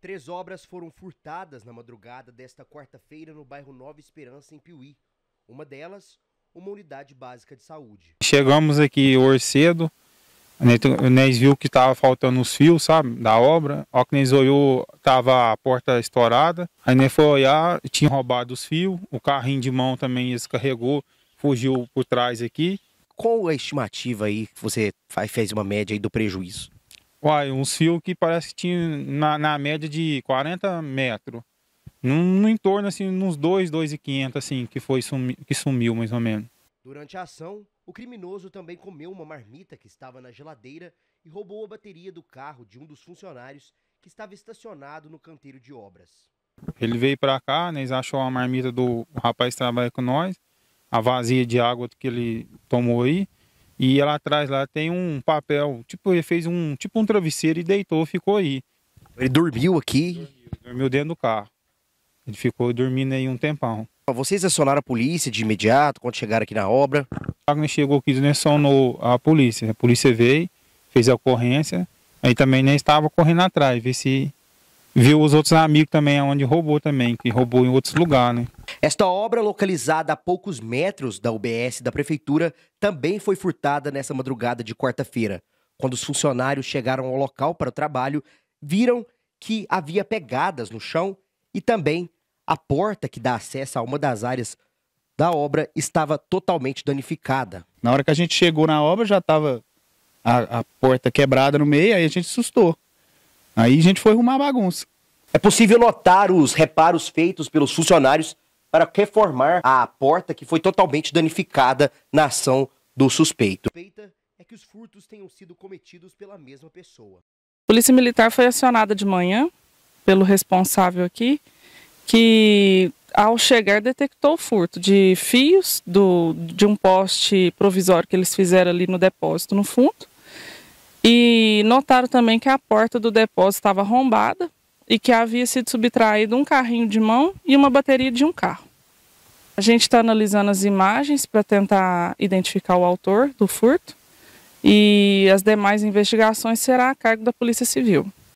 Três obras foram furtadas na madrugada desta quarta-feira no bairro Nova Esperança, em Piuí. Uma delas, uma unidade básica de saúde. Chegamos aqui hoje cedo, nós viu que estava faltando os fios, sabe, da obra. Ó que nós olhou, tava a porta estourada. Aí nós foi olhar, tinha roubado os fios. O carrinho de mão também descarregou, fugiu por trás aqui. Qual a estimativa aí que você fez uma média aí do prejuízo? Uai, uns fios que parece que tinha na, na média de 40 metros. No, entorno, assim, uns 2, 2,500, assim, que, foi sumi, que sumiu mais ou menos. Durante a ação, o criminoso também comeu uma marmita que estava na geladeira e roubou a bateria do carro de um dos funcionários que estava estacionado no canteiro de obras. Ele veio para cá, né, achou a marmita do rapaz que trabalha com nós, a vazia de água que ele tomou aí. E lá atrás lá tem um papel, tipo, ele fez um tipo um travesseiro e deitou, ficou aí. Ele dormiu aqui? Dormiu, dormiu dentro do carro. Ele ficou dormindo aí um tempão. Vocês acionaram a polícia de imediato quando chegaram aqui na obra? Agnes chegou aqui e acionou a polícia. A polícia veio, fez a ocorrência. Aí também nem estava correndo atrás, ver se viu os outros amigos também, onde roubou também, que roubou em outros lugares, né? Esta obra, localizada a poucos metros da UBS da Prefeitura, também foi furtada nessa madrugada de quarta-feira. Quando os funcionários chegaram ao local para o trabalho, viram que havia pegadas no chão e também a porta que dá acesso a uma das áreas da obra estava totalmente danificada. Na hora que a gente chegou na obra, já estava a, a, porta quebrada no meio, aí a gente assustou. Aí a gente foi arrumar a bagunça. É possível notar os reparos feitos pelos funcionários para reformar a porta que foi totalmente danificada na ação do suspeito. Suspeita é que os furtos tenham sido cometidos pela mesma pessoa. A Polícia Militar foi acionada de manhã pelo responsável aqui, que ao chegar detectou o furto de fios do, de um poste provisório que eles fizeram ali no depósito no fundo. E notaram também que a porta do depósito estava arrombada, e que havia sido subtraído um carrinho de mão e uma bateria de um carro. A gente está analisando as imagens para tentar identificar o autor do furto e as demais investigações será a cargo da Polícia Civil.